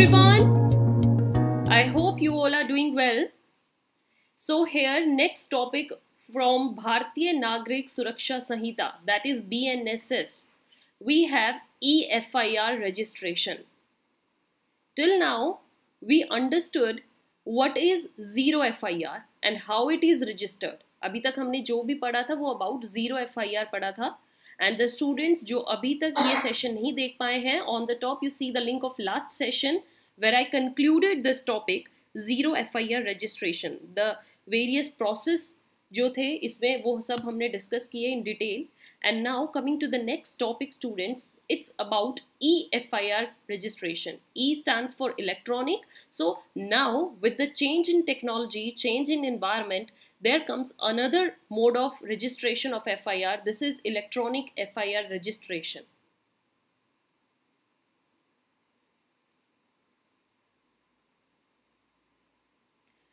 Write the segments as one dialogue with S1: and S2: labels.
S1: everyone. I hope you all are doing well. So here next topic from bhartiya Nagrik Suraksha Sanhita that is BNSS. We have EFIR registration. Till now we understood what is zero FIR and how it is registered. अभी तक हमने जो भी पढ़ा था वो about zero F I R पढ़ा था एंड द स्टूडेंट्स जो अभी तक ये सेशन नहीं देख पाए हैं on the top you see the link of last session where I concluded this topic zero F I R registration the various process जो थे इसमें वो सब हमने डिस्कस किए in detail and now coming to the next topic students it's about EFIR registration. E stands for electronic. So now with the change in technology, change in environment, there comes another mode of registration of FIR. This is electronic FIR registration.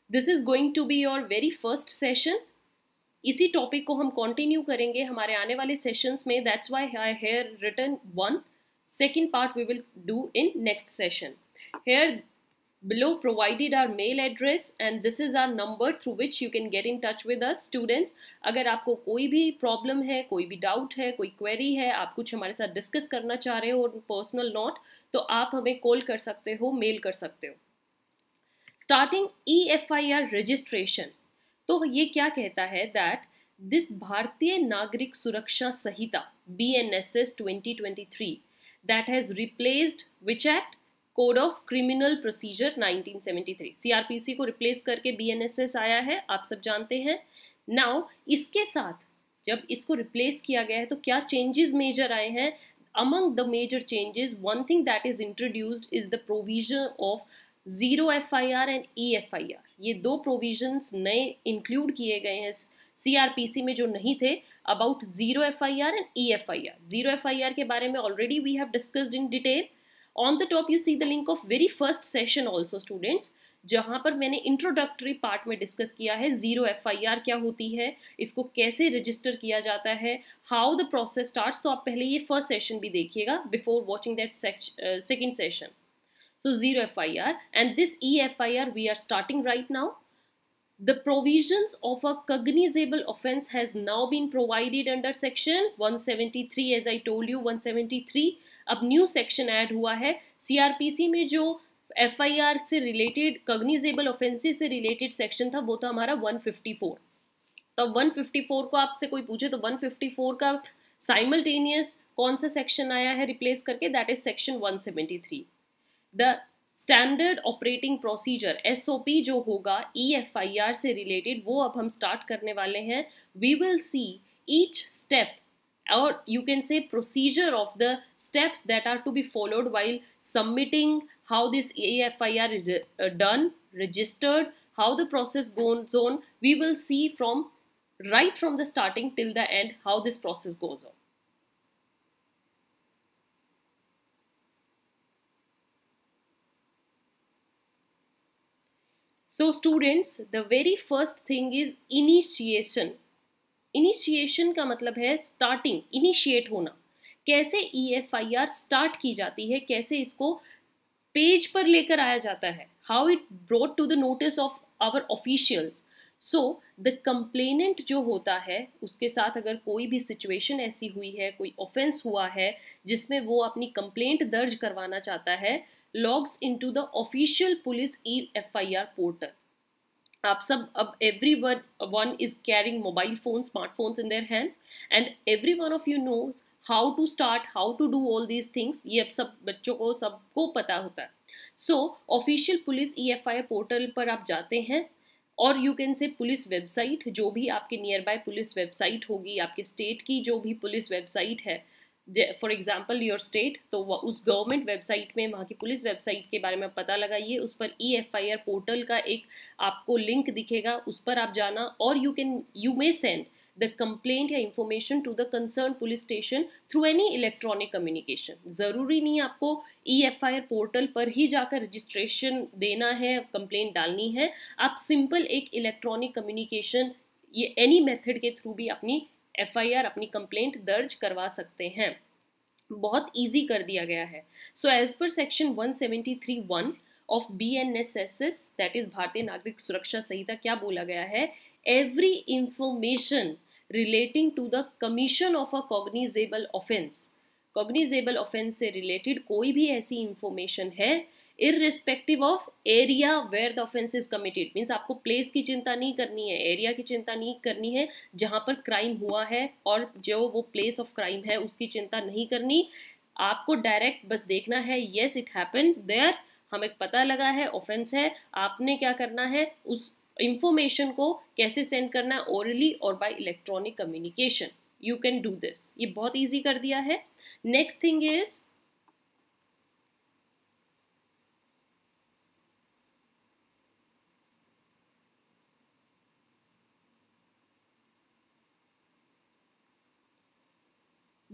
S1: This is going to be your very first session इसी topic को हम continue करेंगे हमारे आने वाले sessions में that's why I here return one second part we will do in next session here below provided our mail address and this is our number through which you can get in touch with us students अगर आपको कोई भी problem है कोई भी doubt है कोई query है आप कुछ हमारे साथ डिस्कस करना चाह रहे हो पर्सनल नॉट तो आप हमें कॉल कर सकते हो मेल कर सकते हो starting E F I R registration तो ये क्या कहता है that this Bharatiya Nagarik Suraksha Sanhita B N S S twenty twenty three that has replaced which act code of criminal procedure 1973 CrPC को रिप्लेस करके बीएनएसएस आया है आप सब जानते हैं नाउ इसके साथ जब इसको रिप्लेस किया गया है तो क्या चेंजेस मेजर आए हैं among the major changes one thing that is introduced is the provision of zero F I R and E F I R ये दो प्रोविजंस नए इंक्लूड किए गए हैं सीआरपीसी में जो नहीं थे about zero F I R and E F I R zero F I R के बारे में already we have discussed in detail on the top you see the link of very first session also students जहाँ पर मैंने introductory part में discuss किया है zero F I are क्या होती है इसको कैसे रजिस्टर किया जाता है हाउ द प्रोसेस स्टार्ट तो आप पहले ये फर्स्ट सेशन भी देखिएगा before watching that second session So zero FIR and this e fir we are starting right now. The provisions of a cognizable offence has now been provided under section 173 as I told you 173 ab new section add hua hai crpc में jo fir se related cognizable offences se related section tha wo tha hamara 154 तो 154 ko aap se koi puche to 154 ka simultaneous कौन सा section आया है replace करके that is section 173 the standard operating procedures जो होगा E F I R से related वो अब हम स्टार्ट करने वाले हैं we will see each step और you can say procedure of the steps that are to be followed while submitting how this E F I R done registered how the process goes on we will see from right from the starting till the end how this process goes on So students, the very first thing is initiation. Initiation का मतलब है starting, initiate होना कैसे E F I R start की जाती है कैसे इसको पेज पर लेकर आया जाता है how it brought to the notice of our officials so the complainant जो होता है उसके साथ अगर कोई भी सिचुएशन ऐसी हुई है कोई ऑफेंस हुआ है जिसमें वो अपनी कंप्लेंट दर्ज करवाना चाहता है logs into the official police e-FIR portal. आप सब अब every one one is carrying mobile phone smartphones in their hand and every one of you knows how to start how to do all these things ये अब सब बच्चों को सबको पता होता है so official police E F I portal पर आप जाते हैं और you can say police website जो भी आपके नियर बाय पुलिस वेबसाइट होगी आपके स्टेट की जो भी पुलिस वेबसाइट है फॉर एग्जाम्पल योर स्टेट तो उस गवर्नमेंट वेबसाइट में वहाँ की पुलिस वेबसाइट के बारे में पता लगाइए उस पर E F I R portal का एक आपको लिंक दिखेगा उस पर आप जाना और you can you may send the complaint या information to the concern police station through any electronic communication ज़रूरी नहीं आपको E F I R portal पर ही जाकर रजिस्ट्रेशन देना है कंप्लेंट डालनी है आप सिंपल एक इलेक्ट्रॉनिक कम्युनिकेशन ये एनी मेथड के थ्रू भी अपनी एफआईआर अपनी कंप्लेंट दर्ज करवा सकते हैं बहुत ईजी कर दिया गया है so as per section 173.1 of B N S S S that is Bharatiya Nagarik Suraksha Sanhita क्या बोला गया है every information relating to the commission of a cognizable offence cognizable offence से रिलेटेड कोई भी ऐसी इंफॉर्मेशन है irrespective of area where the offence is committed means आपको प्लेस की चिंता नहीं करनी है एरिया की चिंता नहीं करनी है जहाँ पर क्राइम हुआ है और जो वो प्लेस ऑफ क्राइम है उसकी चिंता नहीं करनी आपको डायरेक्ट बस देखना है येस इट हैपन देयर हमें पता लगा है ऑफेंस है आपने क्या करना है उस इंफॉर्मेशन को कैसे सेंड करना है ओरली और by electronic communication you can do this ये बहुत ईजी कर दिया है next thing is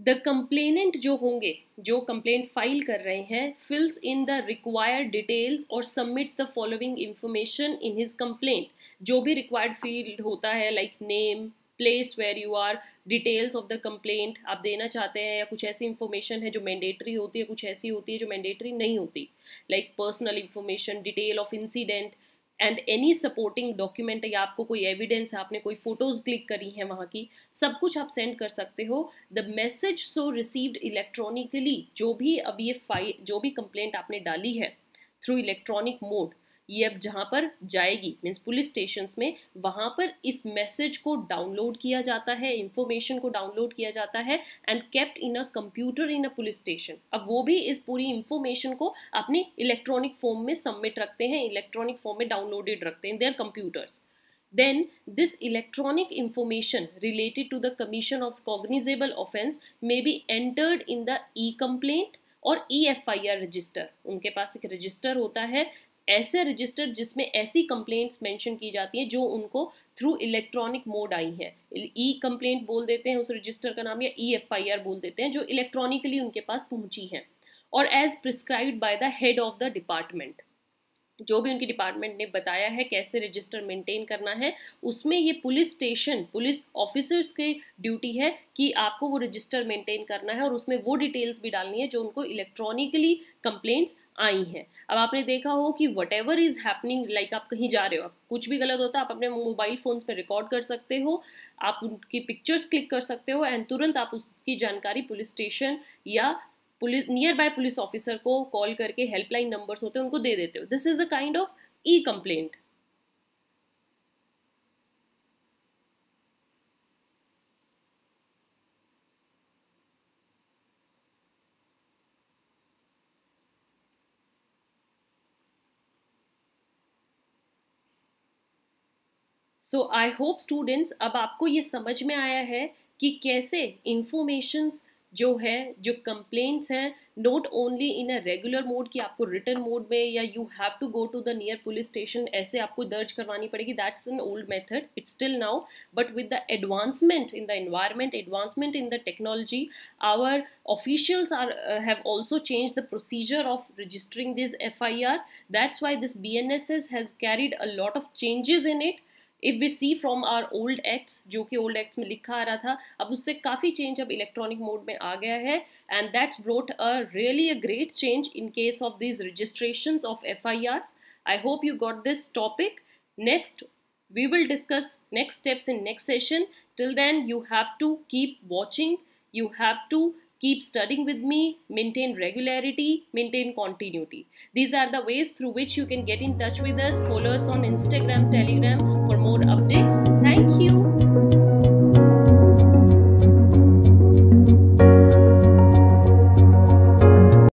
S1: the complainant जो होंगे जो कंप्लेंट फाइल कर रहे हैं fills in the required details और submits the following information in his complaint जो भी रिक्वायर्ड फील्ड होता है like name place where you are details of the complaint आप देना चाहते हैं या कुछ ऐसी इंफॉर्मेशन है जो मैंडेटरी होती है कुछ ऐसी होती है जो मैंडेटरी नहीं होती like personal information detail of incident and any supporting document या आपको कोई एविडेंस है आपने कोई फोटोज क्लिक करी हैं वहाँ की सब कुछ आप सेंड कर सकते हो the message so received electronically जो भी अब ये फाइल जो भी कंप्लेंट आपने डाली है थ्रू इलेक्ट्रॉनिक मोड ये अब जहाँ पर जाएगी मीन्स पुलिस स्टेशन में वहाँ पर इस मैसेज को डाउनलोड किया जाता है इंफॉर्मेशन को डाउनलोड किया जाता है and kept in a computer in a police station अब वो भी इस पूरी इंफॉर्मेशन को अपनी इलेक्ट्रॉनिक फॉर्म में सबमिट रखते हैं इलेक्ट्रॉनिक फॉर्म में डाउनलोडेड रखते हैं their computers then this electronic information related to the commission of cognizable offense may be entered in the e complaint और E F I R register उनके पास एक रजिस्टर होता है ऐसे रजिस्टर जिसमें ऐसी कंप्लेंट्स मेंशन की जाती हैं जो उनको थ्रू इलेक्ट्रॉनिक मोड आई हैं ई e- कंप्लेंट बोल देते हैं उस रजिस्टर का नाम या ई एफ आई आर बोल देते हैं जो इलेक्ट्रॉनिकली उनके पास पहुंची हैं और as prescribe by the head of the department जो भी उनकी डिपार्टमेंट ने बताया है कैसे रजिस्टर मेंटेन करना है उसमें ये पुलिस स्टेशन पुलिस ऑफिसर्स की ड्यूटी है कि आपको वो रजिस्टर मेंटेन करना है और उसमें वो डिटेल्स भी डालनी है जो उनको इलेक्ट्रॉनिकली कंप्लेंट्स आई हैं अब आपने देखा हो कि whatever is happening like आप कहीं जा रहे हो आप कुछ भी गलत होता है आप अपने मोबाइल फ़ोन्स पर रिकॉर्ड कर सकते हो आप उनकी पिक्चर्स क्लिक कर सकते हो एंड तुरंत आप उसकी जानकारी पुलिस स्टेशन या police nearby police officer को कॉल करके हेल्पलाइन नंबर्स होते हैं उनको दे देते हो this is a kind of e complaint so I hope students अब आपको ये समझ में आया है कि कैसे इंफॉर्मेशंस जो है जो कंप्लेंट्स हैं not only in a regular mode कि आपको रिटर्न मोड में या you have to go to the near police station ऐसे आपको दर्ज करवानी पड़ेगी that's an old method it's still now but with the advancement in the environment advancement in the technology our officials are have also change the procedure of registering this F I R that's why this B N S S has carried a lot of changes in it if we see from our old acts जो कि old acts में लिखा आ रहा था अब उससे काफ़ी change अब इलेक्ट्रॉनिक मोड में आ गया है and that's brought a really a great change in case of these registration of F I R I hope you got this topic next we will discuss next steps in next session till then you have to keep watching you have to keep studying with me, maintain regularity, maintain continuity. These are the ways through which you can get in touch with us. Follow us on Instagram, Telegram for more updates. Thank you.